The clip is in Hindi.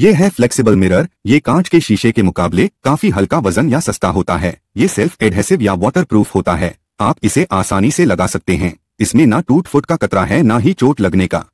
ये है फ्लेक्सिबल मिरर ये कांच के शीशे के मुकाबले काफी हल्का वजन या सस्ता होता है ये सेल्फ एडहेसिव या वाटरप्रूफ होता है आप इसे आसानी से लगा सकते हैं इसमें ना टूट फूट का कतरा है ना ही चोट लगने का